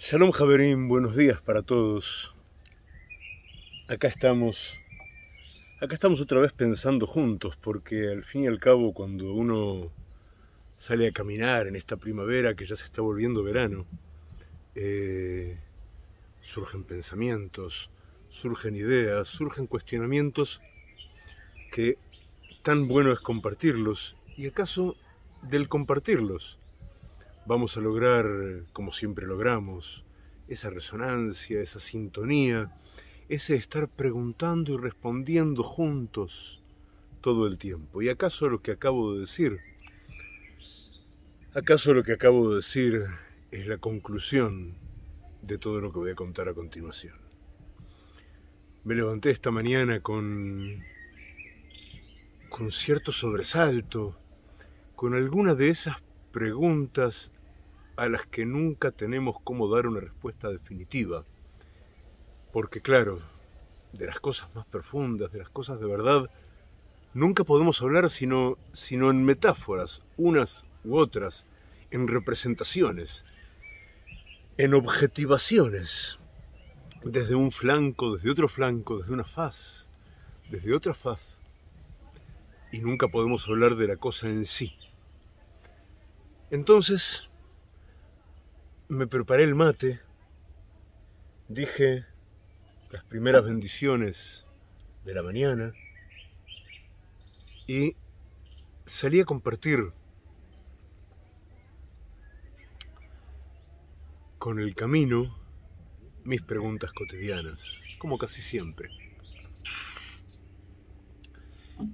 Shalom Javerín, buenos días para todos. Acá estamos, acá estamos otra vez pensando juntos, porque al fin y al cabo cuando uno sale a caminar en esta primavera que ya se está volviendo verano, eh, surgen pensamientos, surgen ideas, surgen cuestionamientos que tan bueno es compartirlos. ¿Y acaso del compartirlos? vamos a lograr, eh, como siempre logramos, esa resonancia, esa sintonía, ese estar preguntando y respondiendo juntos todo el tiempo. ¿Y acaso lo que acabo de decir? ¿Acaso lo que acabo de decir es la conclusión de todo lo que voy a contar a continuación? Me levanté esta mañana con, con cierto sobresalto, con alguna de esas preguntas a las que nunca tenemos cómo dar una respuesta definitiva. Porque claro, de las cosas más profundas, de las cosas de verdad, nunca podemos hablar sino, sino en metáforas, unas u otras, en representaciones, en objetivaciones, desde un flanco, desde otro flanco, desde una faz, desde otra faz. Y nunca podemos hablar de la cosa en sí. Entonces, me preparé el mate, dije las primeras bendiciones de la mañana y salí a compartir con el camino mis preguntas cotidianas, como casi siempre.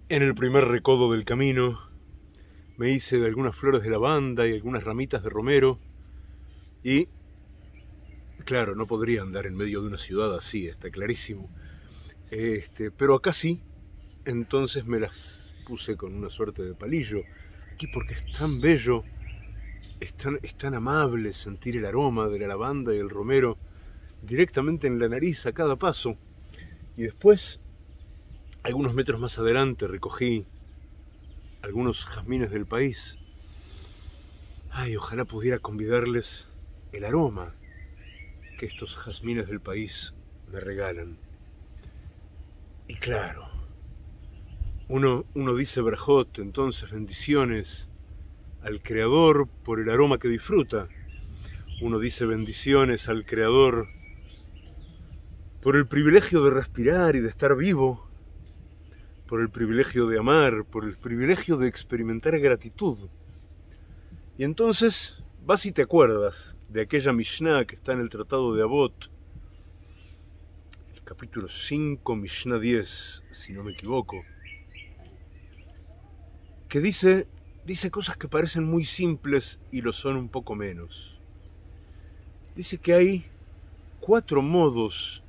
En el primer recodo del camino me hice de algunas flores de lavanda y algunas ramitas de romero, y, claro, no podría andar en medio de una ciudad así, está clarísimo. Este, pero acá sí, entonces me las puse con una suerte de palillo. Aquí porque es tan bello, es tan, es tan amable sentir el aroma de la lavanda y el romero directamente en la nariz a cada paso. Y después, algunos metros más adelante, recogí algunos jazmines del país. Ay, ojalá pudiera convidarles el aroma que estos jazmines del país me regalan. Y claro, uno, uno dice Brajot, entonces bendiciones al Creador por el aroma que disfruta. Uno dice bendiciones al Creador por el privilegio de respirar y de estar vivo, por el privilegio de amar, por el privilegio de experimentar gratitud. Y entonces Vas y te acuerdas de aquella Mishnah que está en el Tratado de Abot, el capítulo 5, Mishnah 10, si no me equivoco, que dice, dice cosas que parecen muy simples y lo son un poco menos. Dice que hay cuatro modos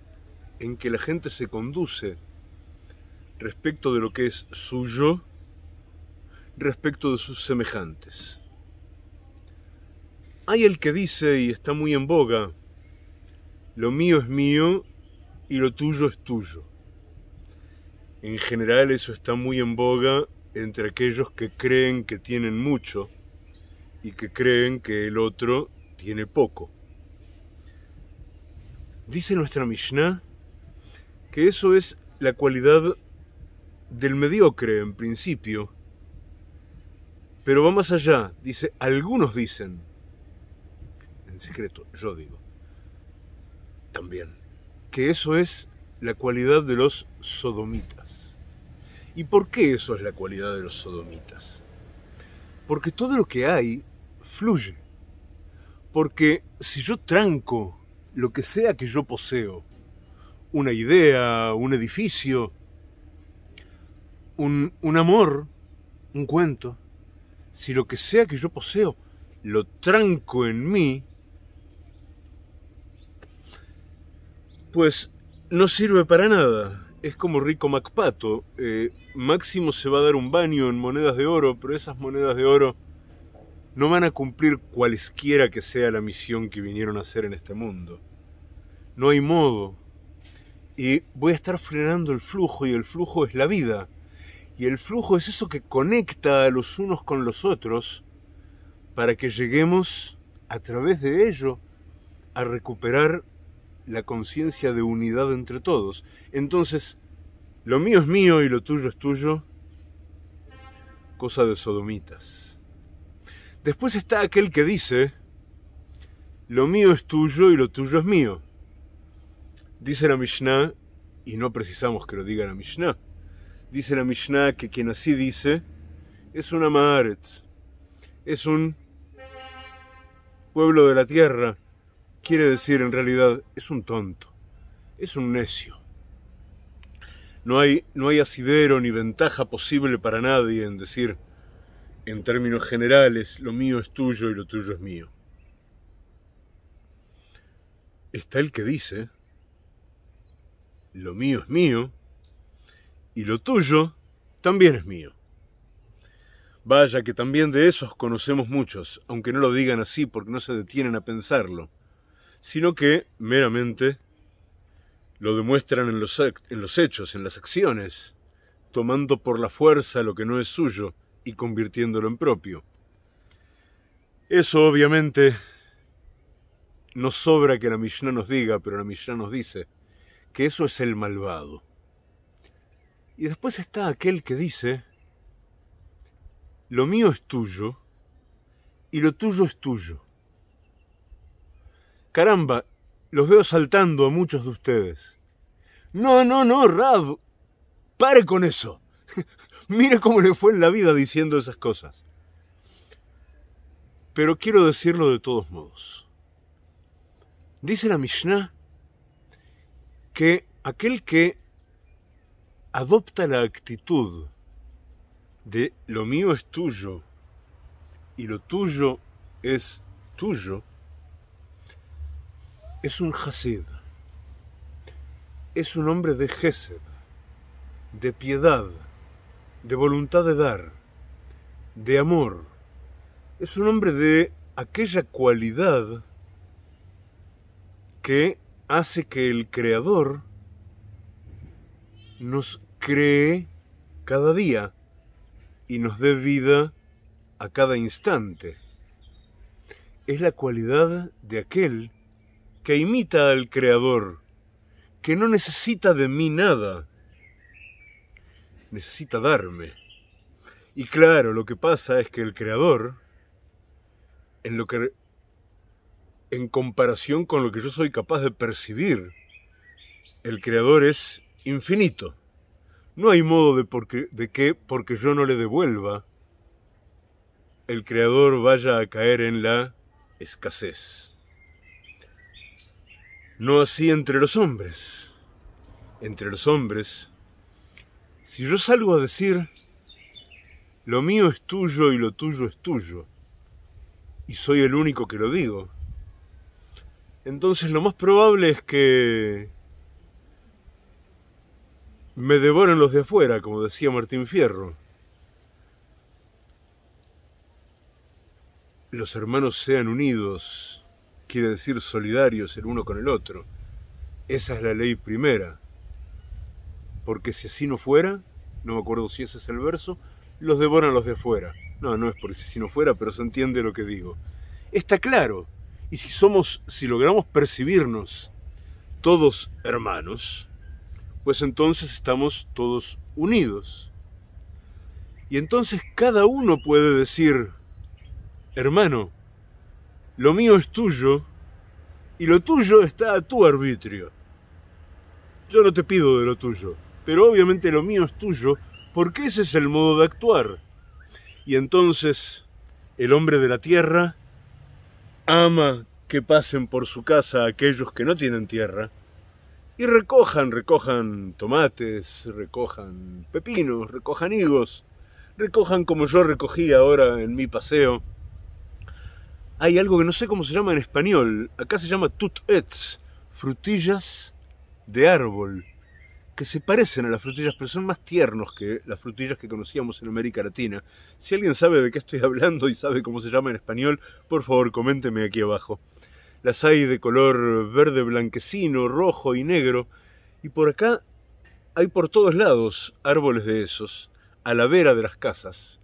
en que la gente se conduce respecto de lo que es suyo, respecto de sus semejantes. Hay el que dice, y está muy en boga, lo mío es mío y lo tuyo es tuyo. En general eso está muy en boga entre aquellos que creen que tienen mucho y que creen que el otro tiene poco. Dice nuestra Mishnah que eso es la cualidad del mediocre en principio, pero va más allá, dice, algunos dicen, en secreto, yo digo. También. Que eso es la cualidad de los sodomitas. ¿Y por qué eso es la cualidad de los sodomitas? Porque todo lo que hay fluye. Porque si yo tranco lo que sea que yo poseo, una idea, un edificio, un, un, amor, un cuento, si lo que sea que yo poseo lo tranco en mí, pues no sirve para nada. Es como Rico Macpato. Eh, Máximo se va a dar un baño en monedas de oro, pero esas monedas de oro no van a cumplir cualesquiera que sea la misión que vinieron a hacer en este mundo. No hay modo. Y voy a estar frenando el flujo y el flujo es la vida. Y el flujo es eso que conecta a los unos con los otros para que lleguemos a través de ello a recuperar la conciencia de unidad entre todos. Entonces, lo mío es mío y lo tuyo es tuyo, cosa de sodomitas. Después está aquel que dice, lo mío es tuyo y lo tuyo es mío. Dice la Mishnah, y no precisamos que lo diga la Mishnah, dice la Mishnah que quien así dice es un Maharet, es un pueblo de la tierra, quiere decir en realidad es un tonto, es un necio. No hay, no hay asidero ni ventaja posible para nadie en decir, en términos generales, lo mío es tuyo y lo tuyo es mío. Está el que dice, lo mío es mío y lo tuyo también es mío. Vaya que también de esos conocemos muchos, aunque no lo digan así porque no se detienen a pensarlo sino que meramente lo demuestran en los, en los hechos, en las acciones, tomando por la fuerza lo que no es suyo y convirtiéndolo en propio. Eso obviamente no sobra que la Mishnah nos diga, pero la Mishnah nos dice que eso es el malvado. Y después está aquel que dice, lo mío es tuyo y lo tuyo es tuyo. Caramba, los veo saltando a muchos de ustedes. No, no, no, Rab, pare con eso. Mire cómo le fue en la vida diciendo esas cosas. Pero quiero decirlo de todos modos. Dice la Mishnah que aquel que adopta la actitud de lo mío es tuyo y lo tuyo es tuyo, es un Hasid, es un hombre de Gesed, de piedad, de voluntad de dar, de amor. Es un hombre de aquella cualidad que hace que el Creador nos cree cada día y nos dé vida a cada instante. Es la cualidad de aquel que imita al Creador, que no necesita de mí nada, necesita darme. Y claro, lo que pasa es que el Creador, en lo que en comparación con lo que yo soy capaz de percibir, el Creador es infinito. No hay modo de, porque, de que, porque yo no le devuelva, el Creador vaya a caer en la escasez. No así entre los hombres. Entre los hombres, si yo salgo a decir, lo mío es tuyo y lo tuyo es tuyo, y soy el único que lo digo, entonces lo más probable es que me devoren los de afuera, como decía Martín Fierro. Los hermanos sean unidos quiere decir solidarios el uno con el otro. Esa es la ley primera. Porque si así no fuera, no me acuerdo si ese es el verso, los devoran los de fuera No, no es porque si no fuera, pero se entiende lo que digo. Está claro. Y si somos, si logramos percibirnos todos hermanos, pues entonces estamos todos unidos. Y entonces cada uno puede decir, hermano, lo mío es tuyo y lo tuyo está a tu arbitrio. Yo no te pido de lo tuyo, pero obviamente lo mío es tuyo porque ese es el modo de actuar. Y entonces el hombre de la tierra ama que pasen por su casa aquellos que no tienen tierra y recojan, recojan tomates, recojan pepinos, recojan higos, recojan como yo recogí ahora en mi paseo hay algo que no sé cómo se llama en español. Acá se llama tut ets, frutillas de árbol, que se parecen a las frutillas, pero son más tiernos que las frutillas que conocíamos en América Latina. Si alguien sabe de qué estoy hablando y sabe cómo se llama en español, por favor coménteme aquí abajo. Las hay de color verde blanquecino, rojo y negro. Y por acá hay por todos lados árboles de esos, a la vera de las casas.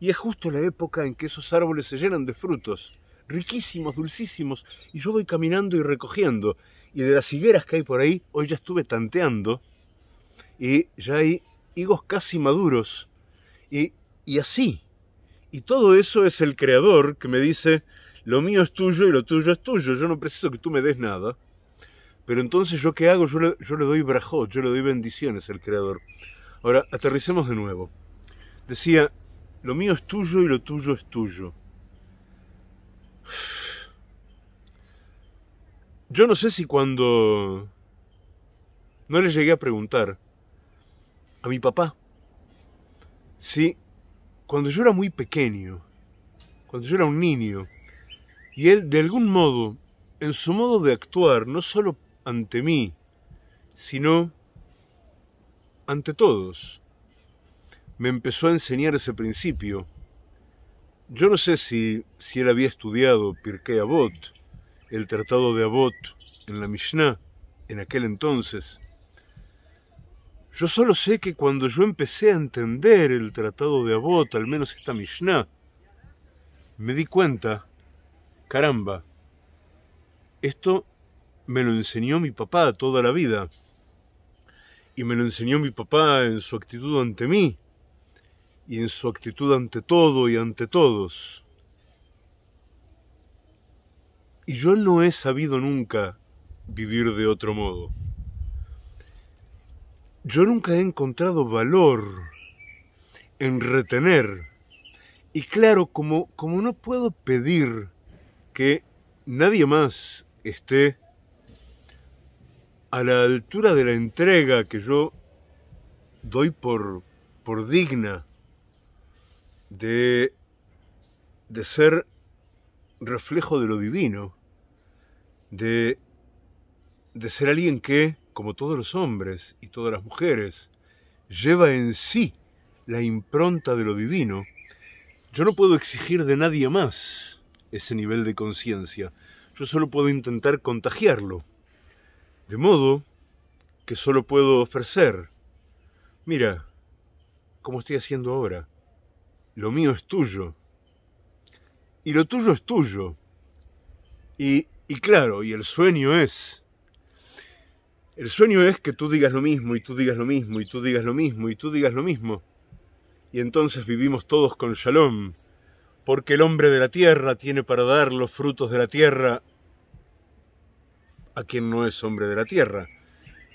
Y es justo la época en que esos árboles se llenan de frutos riquísimos, dulcísimos, y yo voy caminando y recogiendo. Y de las higueras que hay por ahí, hoy ya estuve tanteando, y ya hay higos casi maduros, y, y así. Y todo eso es el creador que me dice, lo mío es tuyo y lo tuyo es tuyo, yo no preciso que tú me des nada. Pero entonces yo qué hago, yo le, doy brajot, yo le doy bendiciones al creador. Ahora, aterricemos de nuevo. Decía, lo mío es tuyo y lo tuyo es tuyo. Yo no sé si cuando... No le llegué a preguntar a mi papá si cuando yo era muy pequeño, cuando yo era un niño, y él de algún modo, en su modo de actuar, no solo ante mí, sino ante todos, me empezó a enseñar ese principio yo no sé si, él había estudiado Pirkei Avot, el tratado de Avot en la Mishnah, en aquel entonces. Yo solo sé que cuando yo empecé a entender el tratado de Avot, al menos esta Mishnah, me di cuenta, caramba, esto me lo enseñó mi papá toda la vida. Y me lo enseñó mi papá en su actitud ante mí, y en su actitud ante todo y ante todos. Y yo no he sabido nunca vivir de otro modo. Yo nunca he encontrado valor en retener. Y claro, como, como no puedo pedir que nadie más esté a la altura de la entrega que yo doy por, por digna de, ser reflejo de lo divino, de, de ser alguien que, como todos los hombres y todas las mujeres, lleva en sí la impronta de lo divino, yo no puedo exigir de nadie más ese nivel de conciencia, yo solo puedo intentar contagiarlo, de modo que solo puedo ofrecer, mira, como estoy haciendo ahora, lo mío es tuyo. Y lo tuyo es tuyo. Y, y claro, y el sueño es... El sueño es que tú digas lo mismo y tú digas lo mismo y tú digas lo mismo y tú digas lo mismo. Y entonces vivimos todos con shalom, porque el hombre de la tierra tiene para dar los frutos de la tierra a quien no es hombre de la tierra.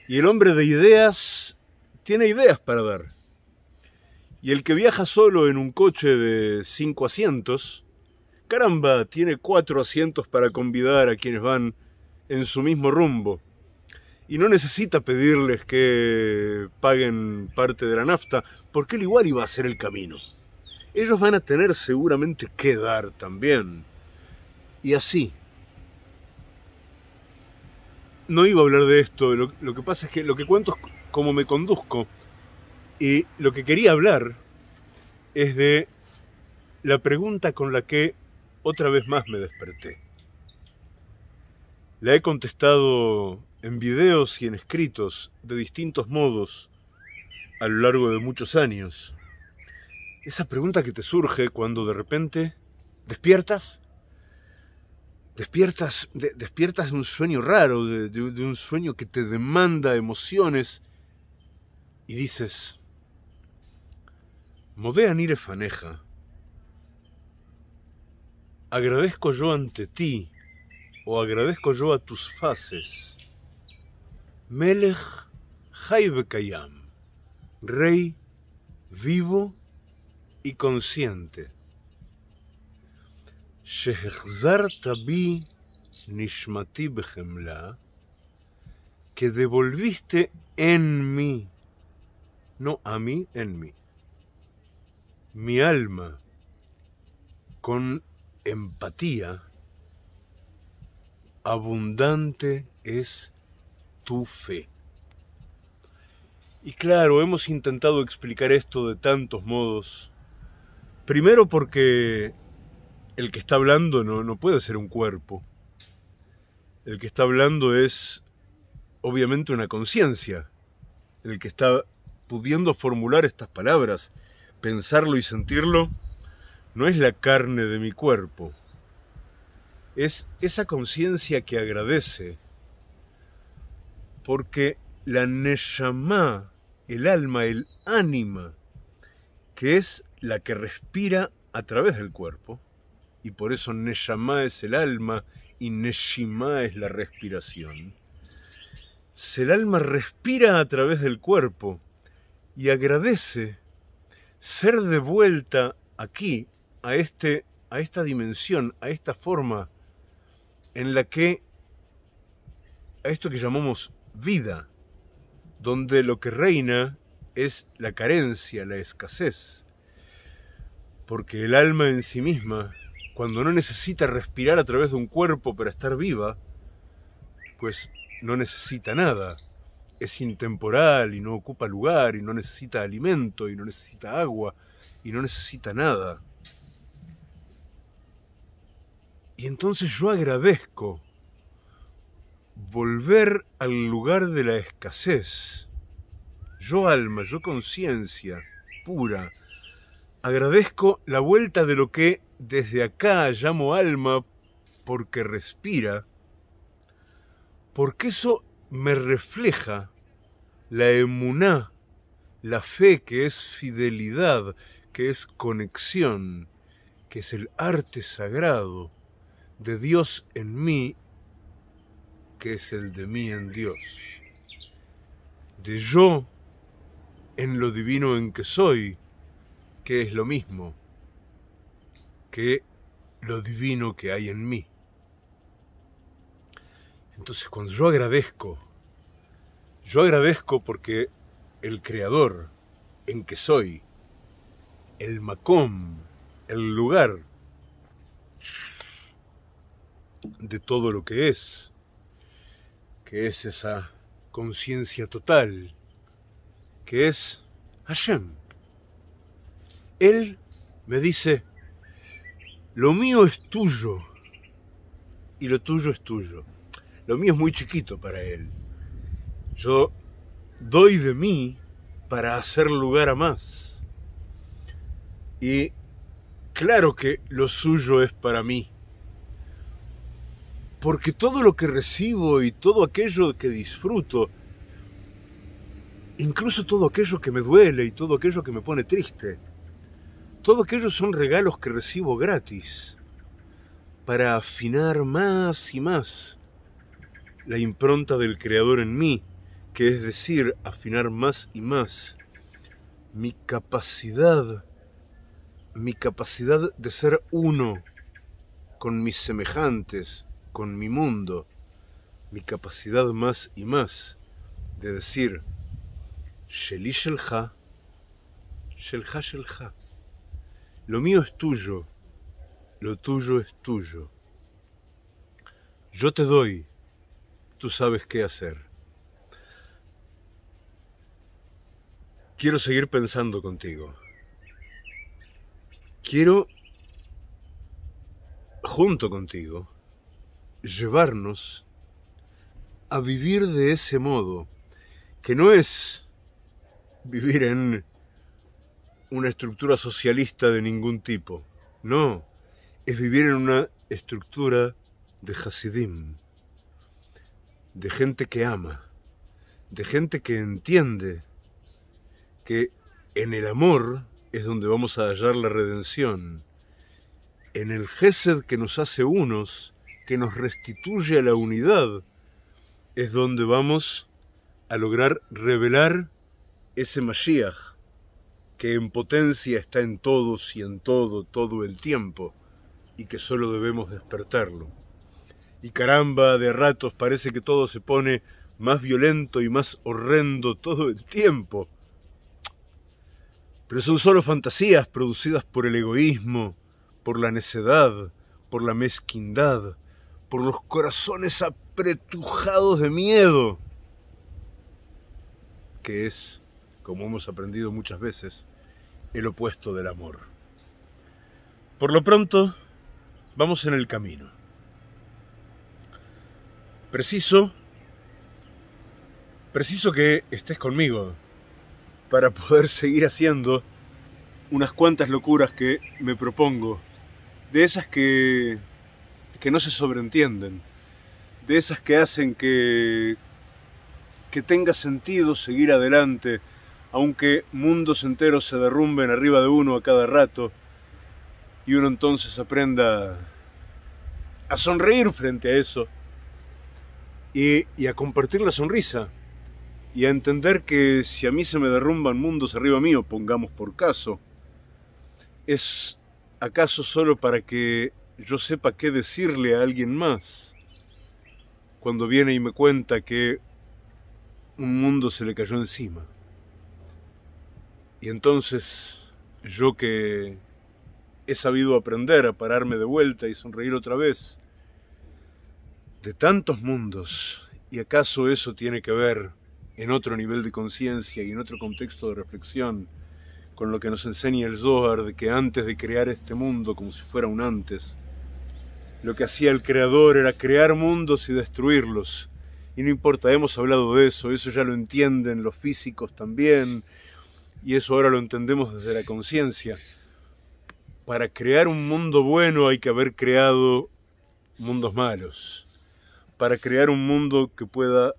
Y el hombre de ideas tiene ideas para dar. Y el que viaja solo en un coche de cinco asientos, caramba, tiene cuatro asientos para convidar a quienes van en su mismo rumbo. Y no necesita pedirles que paguen parte de la nafta, porque él igual iba a hacer el camino. Ellos van a tener seguramente que dar también. Y así. No iba a hablar de esto, lo, lo que pasa es que lo que cuento es cómo me conduzco y lo que quería hablar es de la pregunta con la que otra vez más me desperté. La he contestado en videos y en escritos de distintos modos a lo largo de muchos años. Esa pregunta que te surge cuando de repente despiertas, despiertas, de, despiertas de un sueño raro, de un sueño que te demanda emociones y dices, Modé Faneja. Agradezco yo ante ti, o agradezco yo a tus faces. Melech Haib Kayam, Rey vivo y consciente. Tabi Nishmati que devolviste en mí, no a mí, en mí mi alma con empatía, abundante es tu fe. Y claro, hemos intentado explicar esto de tantos modos. Primero porque el que está hablando no, puede ser un cuerpo. El que está hablando es obviamente una conciencia. El que está pudiendo formular estas palabras pensarlo y sentirlo, no es la carne de mi cuerpo, es esa conciencia que agradece, porque la Neshama, el alma, el ánima, que es la que respira a través del cuerpo, y por eso Neshama es el alma y Neshima es la respiración. si El alma respira a través del cuerpo y agradece ser de vuelta aquí, a, este, a esta dimensión, a esta forma en la que, a esto que llamamos vida, donde lo que reina es la carencia, la escasez, porque el alma en sí misma, cuando no necesita respirar a través de un cuerpo para estar viva, pues no necesita nada, es intemporal y no ocupa lugar y no necesita alimento y no necesita agua y no necesita nada. Y entonces yo agradezco volver al lugar de la escasez. Yo alma, yo conciencia pura, agradezco la vuelta de lo que desde acá llamo alma porque respira, porque eso me refleja la emuná, la fe que es fidelidad, que es conexión, que es el arte sagrado de Dios en mí, que es el de mí en Dios, de yo en lo divino en que soy, que es lo mismo que lo divino que hay en mí. Entonces cuando yo agradezco, yo agradezco porque el creador en que soy, el Macom, el lugar de todo lo que es, que es esa conciencia total, que es Hashem. Él me dice, lo mío es tuyo y lo tuyo es tuyo. Lo mío es muy chiquito para él. Yo doy de mí para hacer lugar a más. Y claro que lo suyo es para mí. Porque todo lo que recibo y todo aquello que disfruto, incluso todo aquello que me duele y todo aquello que me pone triste, todo aquello son regalos que recibo gratis para afinar más y más la impronta del Creador en mí, que es decir, afinar más y más mi capacidad, mi capacidad de ser uno con mis semejantes, con mi mundo, mi capacidad más y más de decir, Sheli Shelha, Shelha Shelha, lo mío es tuyo, lo tuyo es tuyo, yo te doy, tú sabes qué hacer. Quiero seguir pensando contigo. Quiero, junto contigo, llevarnos a vivir de ese modo, que no es vivir en una estructura socialista de ningún tipo, no, es vivir en una estructura de Hasidim de gente que ama, de gente que entiende que en el amor es donde vamos a hallar la redención, en el Gesed que nos hace unos, que nos restituye a la unidad, es donde vamos a lograr revelar ese Mashiach, que en potencia está en todos y en todo, todo el tiempo, y que solo debemos despertarlo y caramba, de ratos parece que todo se pone más violento y más horrendo todo el tiempo. Pero son solo fantasías producidas por el egoísmo, por la necedad, por la mezquindad, por los corazones apretujados de miedo, que es, como hemos aprendido muchas veces, el opuesto del amor. Por lo pronto, vamos en el camino preciso, preciso que estés conmigo para poder seguir haciendo unas cuantas locuras que me propongo, de esas que, que no se sobreentienden, de esas que hacen que, que tenga sentido seguir adelante, aunque mundos enteros se derrumben arriba de uno a cada rato, y uno entonces aprenda a sonreír frente a eso y, a compartir la sonrisa y a entender que si a mí se me derrumban mundos arriba mío, pongamos por caso, es acaso solo para que yo sepa qué decirle a alguien más cuando viene y me cuenta que un mundo se le cayó encima. Y entonces yo que he sabido aprender a pararme de vuelta y sonreír otra vez, de tantos mundos, y acaso eso tiene que ver en otro nivel de conciencia y en otro contexto de reflexión con lo que nos enseña el Zohar de que antes de crear este mundo como si fuera un antes, lo que hacía el creador era crear mundos y destruirlos. Y no importa, hemos hablado de eso, eso ya lo entienden los físicos también, y eso ahora lo entendemos desde la conciencia. Para crear un mundo bueno hay que haber creado mundos malos para crear un mundo que pueda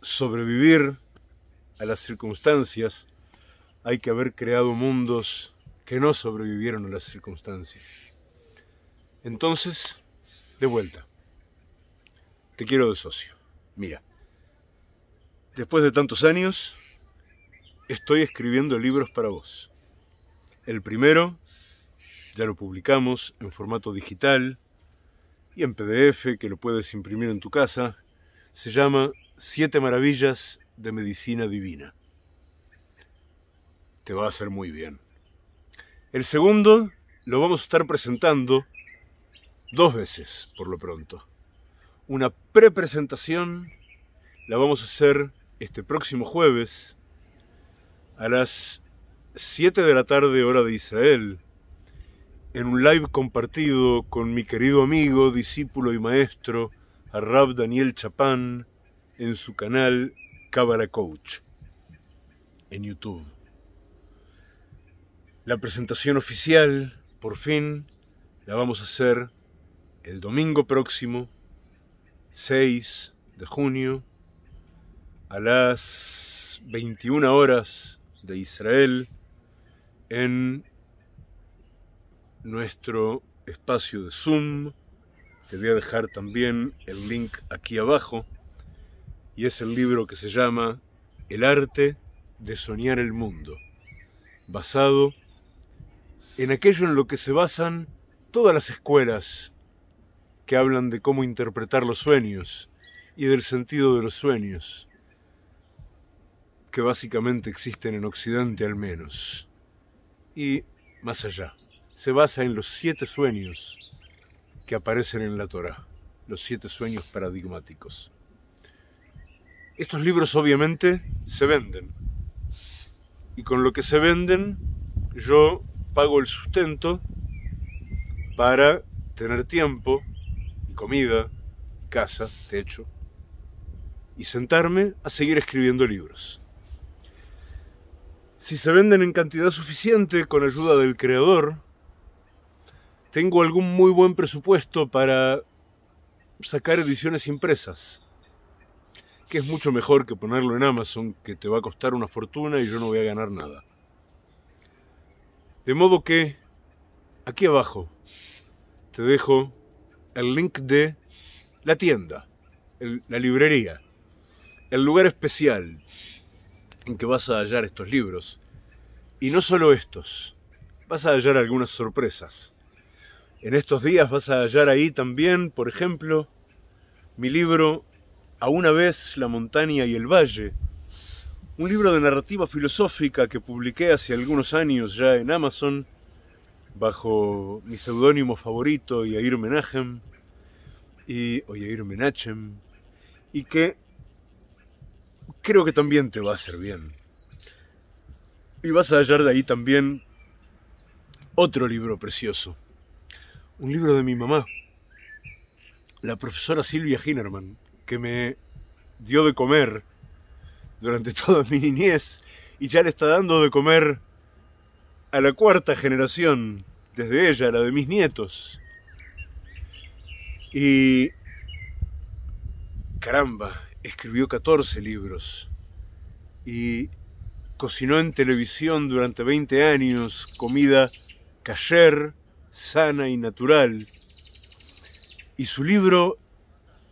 sobrevivir a las circunstancias, hay que haber creado mundos que no sobrevivieron a las circunstancias. Entonces, de vuelta, te quiero de socio. Mira, después de tantos años, estoy escribiendo libros para vos. El primero ya lo publicamos en formato digital, y en PDF que lo puedes imprimir en tu casa, se llama Siete Maravillas de Medicina Divina. Te va a hacer muy bien. El segundo lo vamos a estar presentando dos veces, por lo pronto. Una prepresentación la vamos a hacer este próximo jueves a las 7 de la tarde hora de Israel, en un live compartido con mi querido amigo, discípulo y maestro, Arrab Daniel Chapán, en su canal Cábala Coach, en YouTube. La presentación oficial, por fin, la vamos a hacer el domingo próximo, 6 de junio, a las 21 horas de Israel, en nuestro espacio de Zoom. Te voy a dejar también el link aquí abajo. Y es el libro que se llama El arte de soñar el mundo, basado en aquello en lo que se basan todas las escuelas que hablan de cómo interpretar los sueños y del sentido de los sueños, que básicamente existen en Occidente al menos, y más allá se basa en los siete sueños que aparecen en la Torá, los siete sueños paradigmáticos. Estos libros obviamente se venden y con lo que se venden yo pago el sustento para tener tiempo y comida, casa, techo y sentarme a seguir escribiendo libros. Si se venden en cantidad suficiente con ayuda del creador, tengo algún muy buen presupuesto para sacar ediciones impresas, que es mucho mejor que ponerlo en Amazon, que te va a costar una fortuna y yo no voy a ganar nada. De modo que, aquí abajo, te dejo el link de la tienda, la librería, el lugar especial en que vas a hallar estos libros. Y no solo estos, vas a hallar algunas sorpresas. En estos días vas a hallar ahí también, por ejemplo, mi libro A una vez la montaña y el valle, un libro de narrativa filosófica que publiqué hace algunos años ya en Amazon bajo mi seudónimo favorito, Yair Menachem, y, y que creo que también te va a hacer bien. Y vas a hallar de ahí también otro libro precioso, un libro de mi mamá, la profesora Silvia Hinerman, que me dio de comer durante toda mi niñez y ya le está dando de comer a la cuarta generación, desde ella, la de mis nietos. Y... Caramba, escribió 14 libros y cocinó en televisión durante 20 años comida cayer sana y natural. Y su libro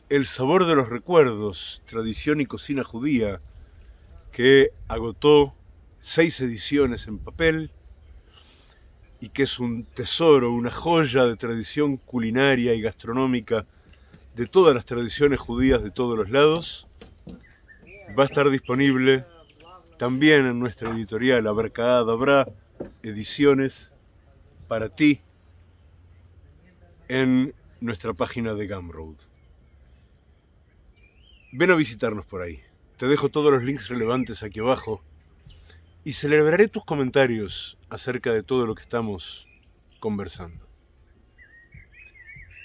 El sabor de los recuerdos, tradición y cocina judía, que agotó seis ediciones en papel y que es un tesoro, una joya de tradición culinaria y gastronómica de todas las tradiciones judías de todos los lados, va a estar disponible también en nuestra editorial abarcada Habrá Ediciones para ti en nuestra página de Gumroad. Ven a visitarnos por ahí. Te dejo todos los links relevantes aquí abajo y celebraré tus comentarios acerca de todo lo que estamos conversando.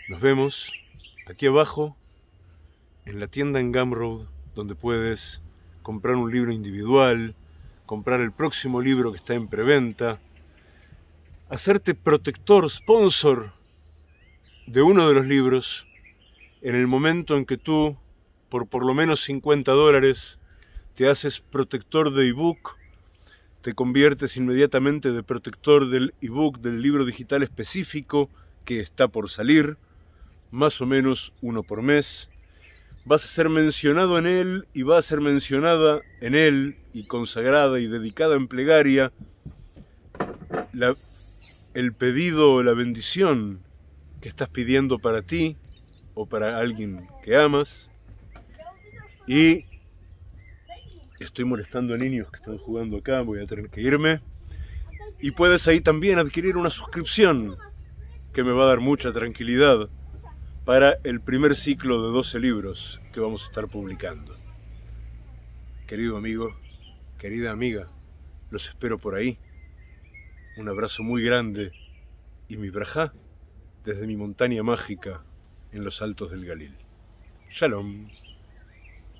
Nos vemos aquí abajo en la tienda en Gumroad donde puedes comprar un libro individual, comprar el próximo libro que está en preventa, hacerte protector, sponsor de uno de los libros en el momento en que tú, por por lo menos 50 dólares, te haces protector de ebook, te conviertes inmediatamente de protector del ebook del libro digital específico que está por salir, más o menos uno por mes. Vas a ser mencionado en él y va a ser mencionada en él y consagrada y dedicada en plegaria el pedido, o la bendición que estás pidiendo para ti o para alguien que amas. Y estoy molestando a niños que están jugando acá, voy a tener que irme. Y puedes ahí también adquirir una suscripción que me va a dar mucha tranquilidad para el primer ciclo de 12 libros que vamos a estar publicando. Querido amigo, querida amiga, los espero por ahí. Un abrazo muy grande y mi braja desde mi montaña mágica en los altos del Galil. Shalom.